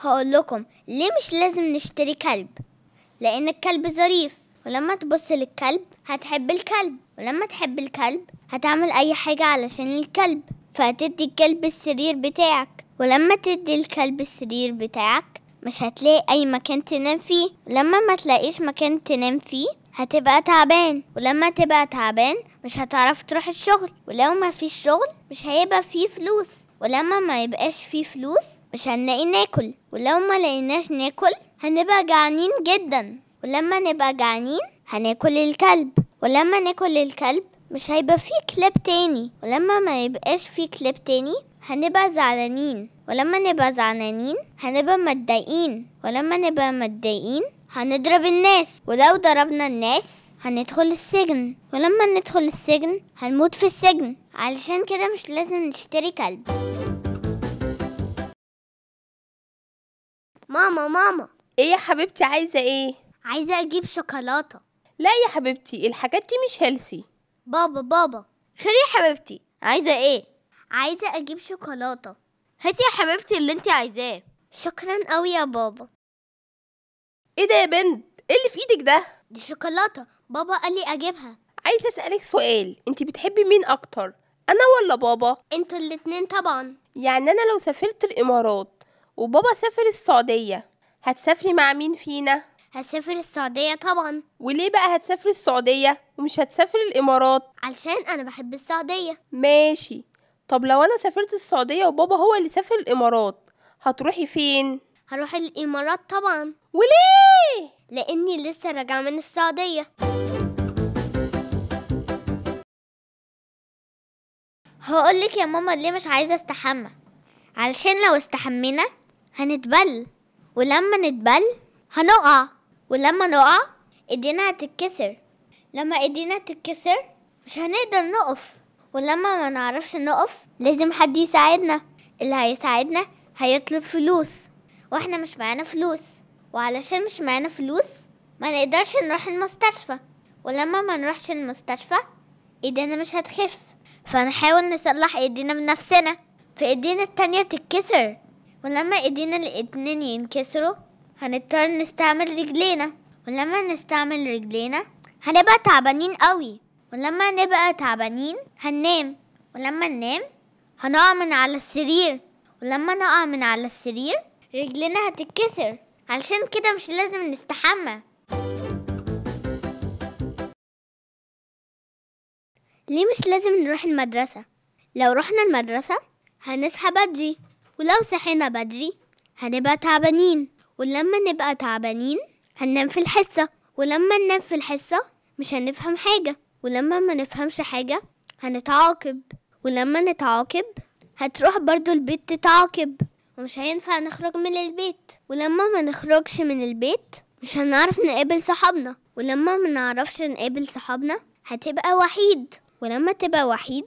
هقول لكم ليه مش لازم نشتري كلب لان الكلب ظريف ولما تبص للكلب هتحب الكلب ولما تحب الكلب هتعمل اي حاجة علشان الكلب فهتدي الكلب السرير بتاعك ولما تدي الكلب السرير بتاعك مش هتلاقي اي مكان تنام فيه ولما ما تلاقيش مكان تنام فيه هتبقى تعبان ولما تبقى تعبان مش هتعرف تروح الشغل ولو ما فيش شغل مش هيبقى فيه فلوس ولما ما يبقاش فيه فلوس مش هنلاقي ناكل ولو ما لقيناش ناكل هنبقى جعانين جدا ولما نبقى جعانين هناكل الكلب ولما ناكل الكلب مش هيبقى فيه كلاب تاني ولما ما يبقاش فيه كلاب تاني هنبقى زعلانين ولما نبقى زعلانين هنبقى متضايقين ولما نبقى متضايقين هنضرب الناس ولو ضربنا الناس هندخل السجن ولما ندخل السجن هنموت في السجن علشان كده مش لازم نشتري كلب ماما ماما ايه يا حبيبتي عايزة ايه؟ عايزة اجيب شوكولاتة لا يا حبيبتي الحاجات دي مش هيلسي بابا بابا خير يا حبيبتي عايزة ايه؟ عايزة اجيب شوكولاتة هاتي يا حبيبتي اللي انت عايزاه شكرا قوي يا بابا ايه ده يا بنت؟ ايه اللي في ايدك ده؟ دي شوكولاتة بابا قال لي اجيبها عايزة اسألك سؤال انت بتحبي مين اكتر انا ولا بابا انتوا الاتنين طبعا يعني انا لو سافرت الامارات وبابا سافر السعوديه هتسافري مع مين فينا هسافر السعودية طبعا وليه بقى هتسافري السعودية ومش هتسافري الإمارات علشان أنا بحب السعودية ماشي طب لو أنا سافرت السعودية وبابا هو اللي سافر الإمارات هتروحي فين؟ هروح الإمارات طبعا وليه؟ لأني لسه راجعة من السعودية هقولك يا ماما ليه مش عايزة استحمى علشان لو استحمينا هنتبل ولما نتبل هنقع ولما نقع ايدينا هتتكسر لما ايدينا تتكسر مش هنقدر نقف ولما ما نعرفش نقف لازم حد يساعدنا اللي هيساعدنا هيطلب فلوس واحنا مش معانا فلوس وعلشان مش معانا فلوس ما نقدرش نروح المستشفى ولما ما نروحش المستشفى ايدينا مش هتخف فنحاول نصلح ايدينا بنفسنا فايدينا التانية تتكسر ولما ايدينا الاتنين ينكسروا هنضطر نستعمل رجلينا ولما نستعمل رجلينا هنبقى تعبانين قوي ولما نبقى تعبانين هننام ولما ننام هنقع من على السرير ولما نقع من على السرير رجلنا هتتكسر علشان كده مش لازم نستحمى ليه مش لازم نروح المدرسة لو رحنا المدرسة هنصحى بدري ولو صحينا بدري هنبقى تعبانين ولما نبقى تعبانين هننام في الحصة ولما ننام في الحصة مش هنفهم حاجة ولما ما نفهمش حاجة هنتعاقب ولما نتعاقب هتروح برضو البيت تتعاقب ومش هينفع نخرج من البيت ولما ما نخرجش من البيت مش هنعرف نقابل صحابنا ولما ما نعرفش نقابل صحابنا هتبقى وحيد ولما تبقى وحيد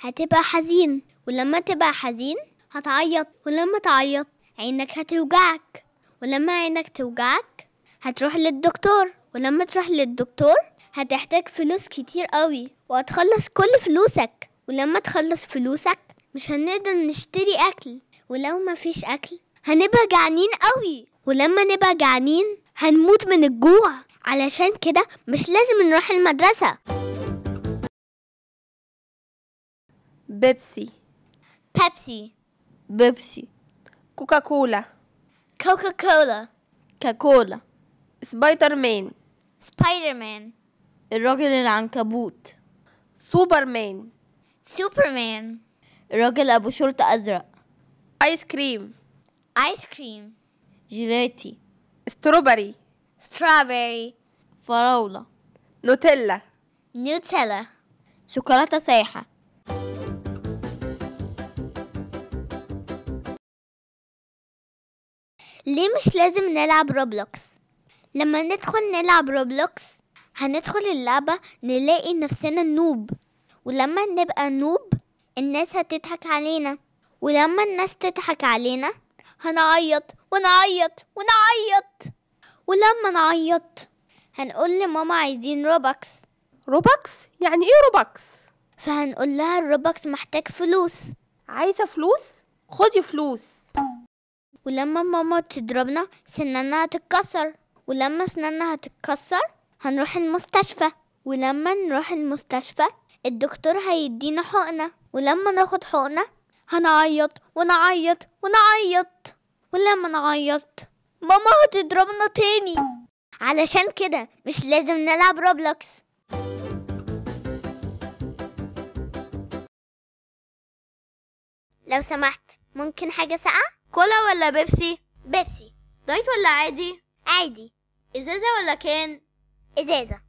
هتبقى حزين ولما تبقى حزين هتعيط ولما تعيط عينك هتوجعك ولما عينك توجعك هتروح للدكتور ولما تروح للدكتور هتحتاج فلوس كتير قوي وهتخلص كل فلوسك ولما تخلص فلوسك مش هنقدر نشتري أكل ولو مفيش أكل هنبقى جعانين قوي ولما نبقى جعانين هنموت من الجوع علشان كده مش لازم نروح المدرسة بيبسي بيبسي بيبسي كوكا كوكا كولا كاكولا سبايدر مان سبايدر مان الراجل العنكبوت سوبر مان سوبر مان الراجل ابو شورت ازرق ايس كريم ايس كريم جيلاتي ستروبري ستروبري فراولة نوتيلا نوتيلا شوكولاتة سايحة ليه مش لازم نلعب روبلوكس لما ندخل نلعب روبلوكس هندخل اللعبة نلاقي نفسنا نوب ولما نبقى نوب الناس هتضحك علينا ولما الناس تضحك علينا هنعيط ونعيط ونعيط ولما نعيط هنقول لماما عايزين روبكس روبكس يعني ايه روبكس فهنقول لها الروبكس محتاج فلوس عايزه فلوس خدي فلوس ولما ماما تضربنا سنانها هتتكسر ولما سنانها هتتكسر هنروح المستشفى ولما نروح المستشفى الدكتور هيدينا حقنة ولما ناخد حقنة هنعيط ونعيط ونعيط ولما نعيط ماما هتضربنا تاني علشان كده مش لازم نلعب روبلوكس لو سمحت ممكن حاجة ساقعة؟ كولا ولا بيبسي بيبسي دايت ولا عادي عادي ازازه ولا كان ازازه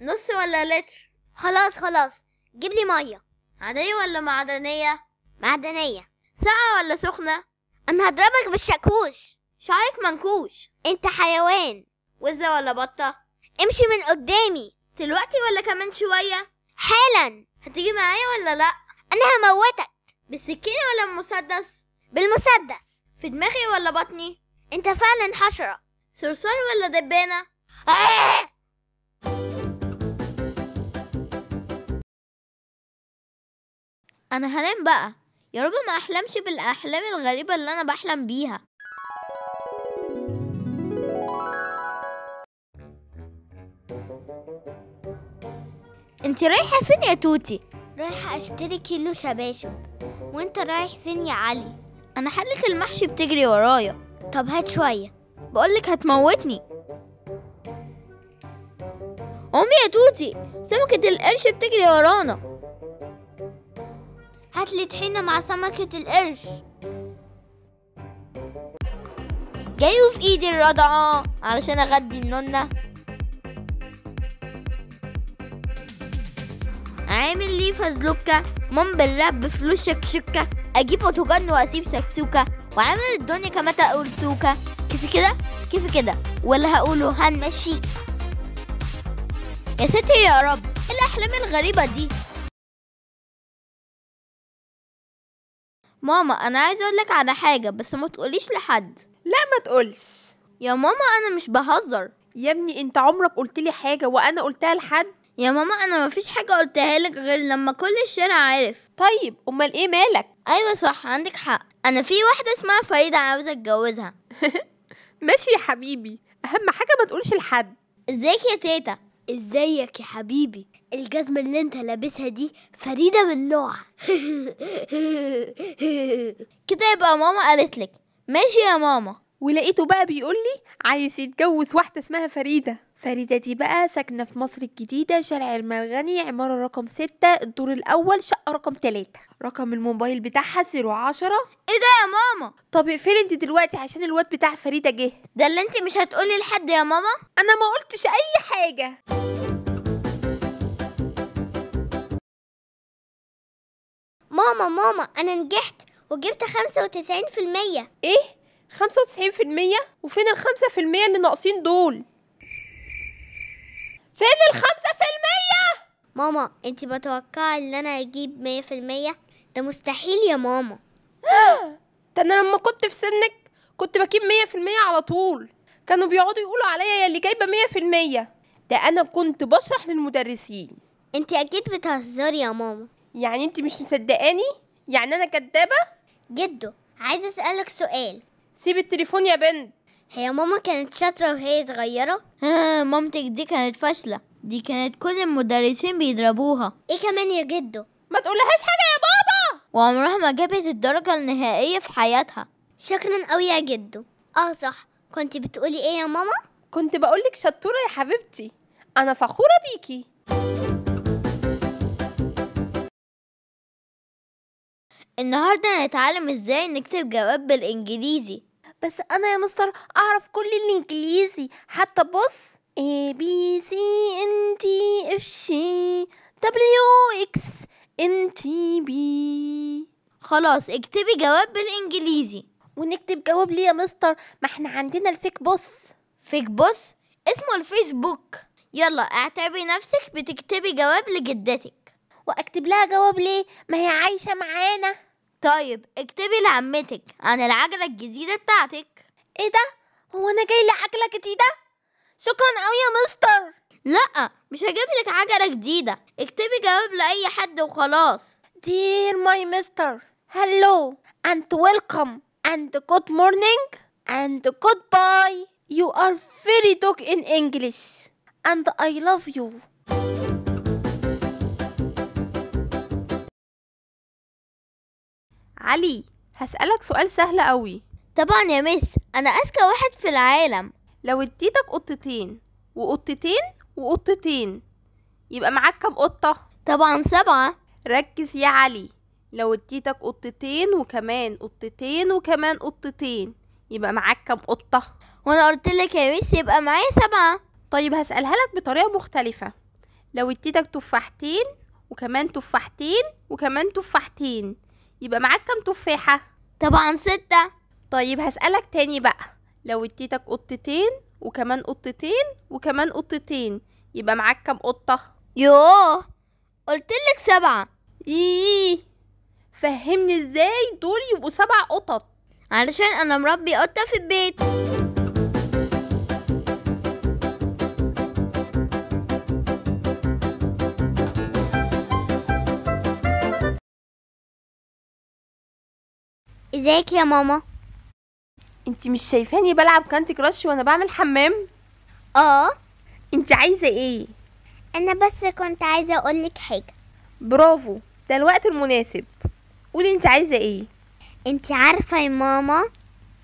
نص ولا لتر خلاص خلاص جيب لي ميه عاديه ولا معدنيه معدنيه ساقعه ولا سخنه انا هضربك بالشاكوش شعرك منكوش انت حيوان وزه ولا بطه امشي من قدامي دلوقتي ولا كمان شويه حالا هتيجي معايا ولا لا انا هموتك بالسكينه ولا بالمسدس بالمسدس في دماغي ولا بطني انت فعلا حشرة صرصار ولا دبانة انا هنام بقى يا رب ما احلمش بالاحلام الغريبة اللي انا بحلم بيها انت رايحة فين يا توتي رايحة اشتري كيلو شباشب وانت رايح فين يا علي انا حلت المحشي بتجري ورايا طب هات شوية بقولك هتموتني امي يا توتي سمكة القرش بتجري ورانا هاتلي طحينة مع سمكة القرش جايوا في ايدي الرضعة علشان اغدي النونة عامل ليه فزلوكة مام بالراب بفلوس شكشكة أجيب أوتوجن وأسيب سكسوكة وعامل الدنيا كما تقول سوكة كيف كده كيف كده ولا هقوله هنمشي يا ستي يا رب إيه الأحلام الغريبة دي ماما أنا عايزة أقولك على حاجة بس ما تقوليش لحد لا ما تقولش يا ماما أنا مش بهزر يا ابني انت عمرك قلت لي حاجة وانا قلتها لحد يا ماما انا مفيش حاجه قلتها لك غير لما كل الشارع عارف طيب امال ايه مالك ايوه صح عندك حق انا في واحده اسمها فريده عاوزه اتجوزها ماشي يا حبيبي اهم حاجه ما تقولش لحد ازيك يا تيتا ازيك يا حبيبي الجزمة اللي انت لابسها دي فريدة من نوعها كده يبقى ماما قالت لك ماشي يا ماما ولقيته بقى بيقول لي عايز يتجوز واحدة اسمها فريدة فريدة دي بقى ساكنة في مصر الجديدة شارع المرغني عمارة رقم ستة الدور الأول شقة رقم تلاتة رقم الموبايل بتاعها زيرو عشرة ايه ده يا ماما طب اقفلي انت دلوقتي عشان الواد بتاع فريدة جه ده اللي انت مش هتقولي لحد يا ماما انا ما قلتش اي حاجة ماما ماما انا نجحت وجبت خمسة وتسعين في المية ايه خمسة وتسعين في المية وفين الخمسة في المية اللي ناقصين دول فين الخمسة في المية ماما انت بتوقع ان انا اجيب مية في المية ده مستحيل يا ماما ده انا لما كنت في سنك كنت بجيب مية في المية على طول كانوا بيقعدوا يقولوا عليا يا اللي جايبة مية في المية ده انا كنت بشرح للمدرسين انت اكيد بتهزري يا ماما يعني انت مش مصدقاني يعني انا كدابة جدو عايزة اسألك سؤال سيب التليفون يا بنت هي ماما كانت شاطرة وهي صغيرة؟ آه مامتك دي كانت فاشلة دي كانت كل المدرسين بيضربوها ايه كمان يا جدو؟ ما تقولهاش حاجة يا بابا وعمرها ما جابت الدرجة النهائية في حياتها شكرا قوي يا جدو اه صح كنت بتقولي ايه يا ماما؟ كنت بقولك شطورة يا حبيبتي أنا فخورة بيكي النهاردة هنتعلم ازاي نكتب جواب بالانجليزي بس انا يا مستر اعرف كل الانجليزي حتى بص A B C N T F C W X N T B خلاص اكتبي جواب بالانجليزي ونكتب جواب ليه يا مستر ما احنا عندنا الفيك بوس فيك بوس اسمه الفيسبوك يلا اعتبري نفسك بتكتبي جواب لجدتك واكتب لها جواب ليه ما هي عايشه معانا طيب اكتبي لعمتك عن العجلة الجديدة بتاعتك ايه ده هو انا جاي لي عجلة جديدة شكرا قوي يا مستر لا مش هجيب لك عجلة جديدة اكتبي جواب لأي حد وخلاص Dear my mister Hello and welcome and good morning and goodbye You are very dog in English and I love you علي هسألك سؤال سهل قوي طبعا يا ميس أنا أذكى واحد في العالم لو اديتك قطتين وقطتين وقطتين يبقى معاك كام قطة؟ طبعا سبعة ركز يا علي لو اديتك قطتين وكمان قطتين وكمان قطتين يبقى معاك كام قطة؟ وانا قلت لك يا ميس يبقى معايا سبعة طيب هسألها لك بطريقة مختلفة لو اديتك تفاحتين وكمان تفاحتين وكمان تفاحتين يبقى معاك كام تفاحة؟ طبعا ستة طيب هسألك تاني بقى لو اديتك قطتين وكمان قطتين وكمان قطتين يبقى معاك كام قطة؟ يوه قلتلك سبعة ايه فهمني ازاي دول يبقوا سبع قطط علشان انا مربي قطة في البيت ازيك يا ماما انت مش شايفاني بلعب كانتي كراش وانا بعمل حمام اه انت عايزه ايه انا بس كنت عايزه اقولك حاجه برافو ده الوقت المناسب قولي انت عايزه ايه انت عارفه يا ماما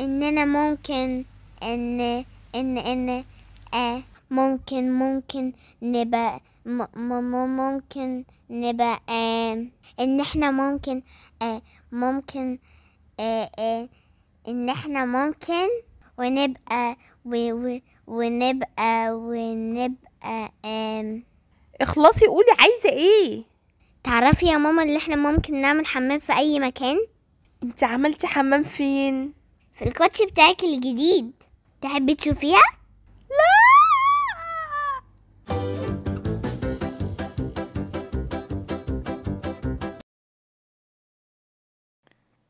ان انا ممكن ان ان ان آه ممكن ممكن نبقى م م ممكن نبقى آه ان احنا ممكن آه ممكن آه، آه، ان احنا ممكن ونبقى ونبقى ونبقى اخلصي قولي عايزه ايه تعرفي يا ماما اللي احنا ممكن نعمل حمام في اي مكان انت عملت حمام فين في الكوتش بتاعك الجديد تحبي تشوفيها لا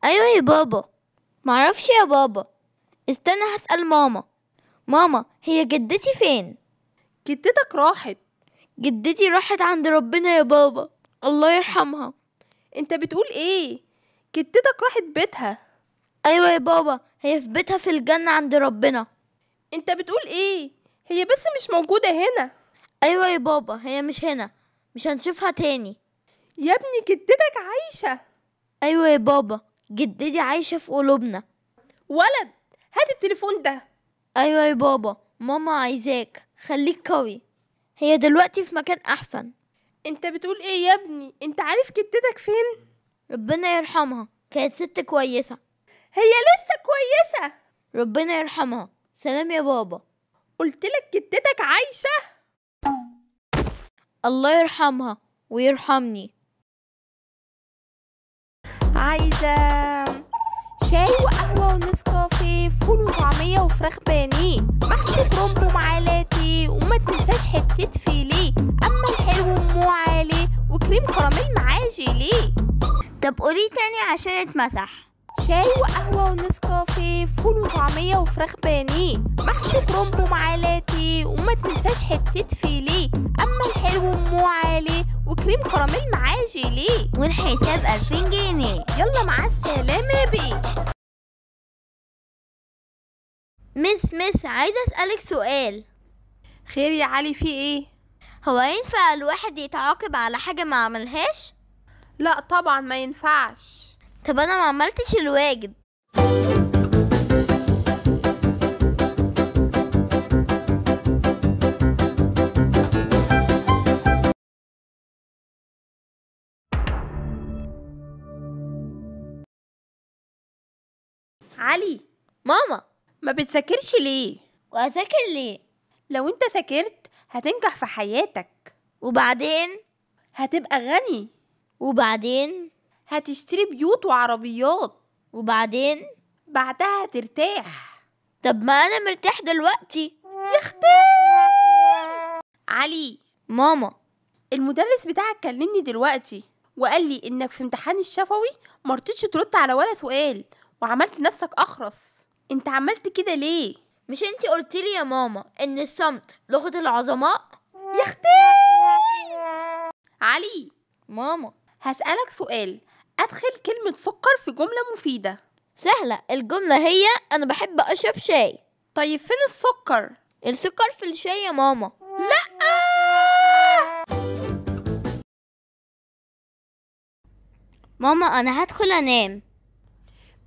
أيوة يا بابا معرفش يا بابا استنى هسأل ماما ماما هي جدتي فين؟ جدتك راحت جدتي راحت عند ربنا يا بابا الله يرحمها انت بتقول ايه جدتك راحت بيتها ايوه يا بابا هي في بيتها في الجنة عند ربنا انت بتقول ايه هي بس مش موجودة هنا ايوه يا بابا هي مش هنا مش هنشوفها تاني يا ابني جدتك عايشة ايوه يا بابا جدتي عايشة في قلوبنا ولد هات التليفون ده أيوة يا بابا ماما عايزاك خليك قوي هي دلوقتي في مكان أحسن انت بتقول ايه يا ابني انت عارف جدتك فين ربنا يرحمها كانت ست كويسة هي لسه كويسة ربنا يرحمها سلام يا بابا قلتلك جدتك عايشة الله يرحمها ويرحمني عايزة شاي وقهوة ونسكافيه فول وطعمية وفراخ بانيه محشي كرومبو ومعالاتي وما تنساش حتة فيليه أما الحلو مو عالي وكريم كراميل معاه جيليه طب قولي تاني عشان اتمسح شاي وقهوة ونسكافيه فول وطعمية وفراخ بانيه محشي كرومبو ومعالاتي وما تنساش حتة فيليه أما الحلو مو عالي وكريم كراميل معاه جيليه والحساب 2000 جنيه يلا مع السلامة بي مس مس عايزة أسألك سؤال خير يا علي في ايه؟ هو ينفع الواحد يتعاقب على حاجة ما عملهاش؟ لا طبعا ما ينفعش طب أنا ما عملتش الواجب علي ماما ما بتذاكرش ليه وأذاكر ليه لو انت ذاكرت هتنجح في حياتك وبعدين هتبقى غني وبعدين هتشتري بيوت وعربيات وبعدين بعدها هترتاح طب ما أنا مرتاح دلوقتي يا علي ماما المدرس بتاعك كلمني دلوقتي وقال لي انك في امتحان الشفوي مرتش ترد على ولا سؤال وعملت نفسك اخرس انت عملت كده ليه مش انت قلتيلي يا ماما ان الصمت لغه العظماء يا اختي علي ماما هسألك سؤال أدخل كلمة سكر في جملة مفيدة سهلة الجملة هي أنا بحب أشرب شاي طيب فين السكر؟ السكر في الشاي يا ماما لأ ماما أنا هدخل أنام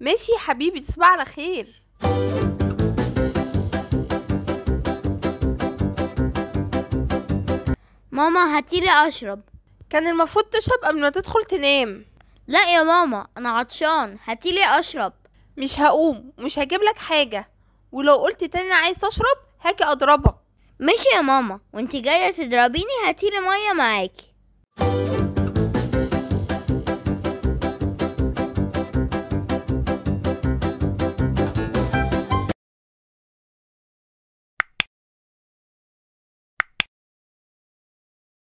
ماشي يا حبيبي تصبح على خير ماما هاتيلي اشرب كان المفروض تشرب قبل ما تدخل تنام لا يا ماما انا عطشان هاتيلي اشرب مش هقوم مش هجيب لك حاجه ولو قلت تاني عايز اشرب هاجي اضربك ماشي يا ماما وانت جايه تضربيني هاتيلي ميه معاكي